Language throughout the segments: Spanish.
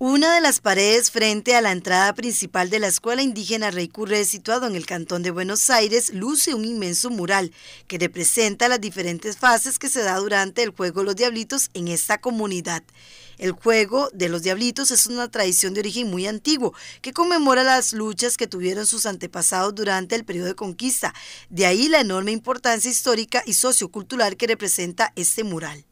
Una de las paredes frente a la entrada principal de la Escuela Indígena Rey situado en el Cantón de Buenos Aires, luce un inmenso mural que representa las diferentes fases que se da durante el juego de los diablitos en esta comunidad. El juego de los diablitos es una tradición de origen muy antiguo que conmemora las luchas que tuvieron sus antepasados durante el periodo de conquista, de ahí la enorme importancia histórica y sociocultural que representa este mural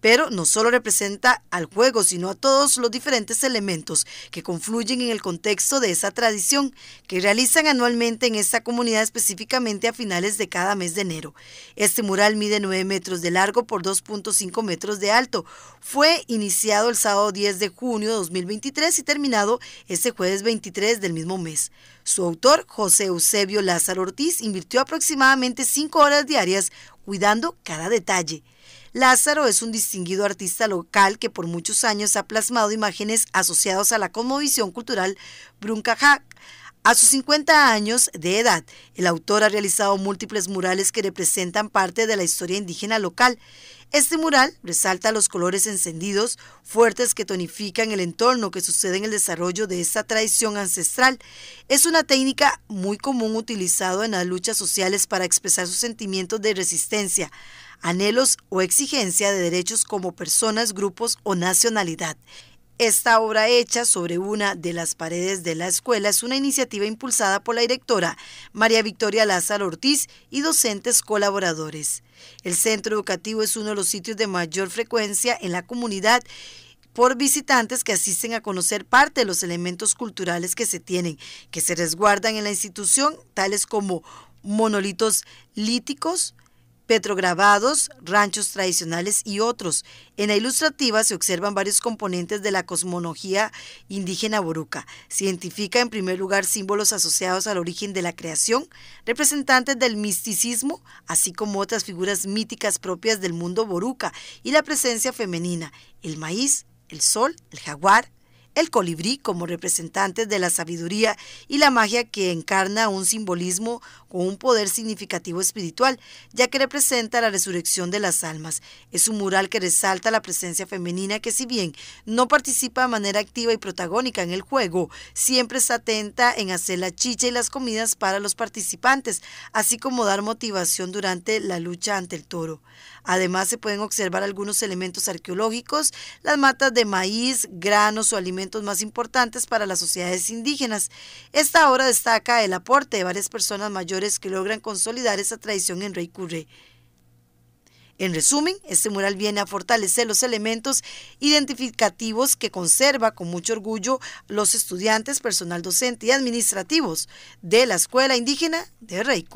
pero no solo representa al juego, sino a todos los diferentes elementos que confluyen en el contexto de esa tradición que realizan anualmente en esta comunidad específicamente a finales de cada mes de enero. Este mural mide 9 metros de largo por 2.5 metros de alto. Fue iniciado el sábado 10 de junio de 2023 y terminado ese jueves 23 del mismo mes. Su autor, José Eusebio Lázaro Ortiz, invirtió aproximadamente 5 horas diarias cuidando cada detalle. Lázaro es un distinguido artista local que por muchos años ha plasmado imágenes asociadas a la comovisión cultural Bruncaja. A sus 50 años de edad, el autor ha realizado múltiples murales que representan parte de la historia indígena local. Este mural resalta los colores encendidos, fuertes que tonifican el entorno que sucede en el desarrollo de esta tradición ancestral. Es una técnica muy común utilizada en las luchas sociales para expresar sus sentimientos de resistencia, anhelos o exigencia de derechos como personas, grupos o nacionalidad. Esta obra hecha sobre una de las paredes de la escuela es una iniciativa impulsada por la directora María Victoria Lázaro Ortiz y docentes colaboradores. El centro educativo es uno de los sitios de mayor frecuencia en la comunidad por visitantes que asisten a conocer parte de los elementos culturales que se tienen, que se resguardan en la institución, tales como monolitos líticos, petrograbados, ranchos tradicionales y otros. En la ilustrativa se observan varios componentes de la cosmología indígena boruca. Se identifica en primer lugar símbolos asociados al origen de la creación, representantes del misticismo, así como otras figuras míticas propias del mundo boruca y la presencia femenina, el maíz, el sol, el jaguar, el colibrí como representante de la sabiduría y la magia que encarna un simbolismo o un poder significativo espiritual, ya que representa la resurrección de las almas. Es un mural que resalta la presencia femenina que si bien no participa de manera activa y protagónica en el juego, siempre está atenta en hacer la chicha y las comidas para los participantes, así como dar motivación durante la lucha ante el toro. Además se pueden observar algunos elementos arqueológicos, las matas de maíz, granos o alimentos más importantes para las sociedades indígenas. Esta obra destaca el aporte de varias personas mayores que logran consolidar esa tradición en Rey En resumen, este mural viene a fortalecer los elementos identificativos que conserva con mucho orgullo los estudiantes, personal docente y administrativos de la Escuela Indígena de Rey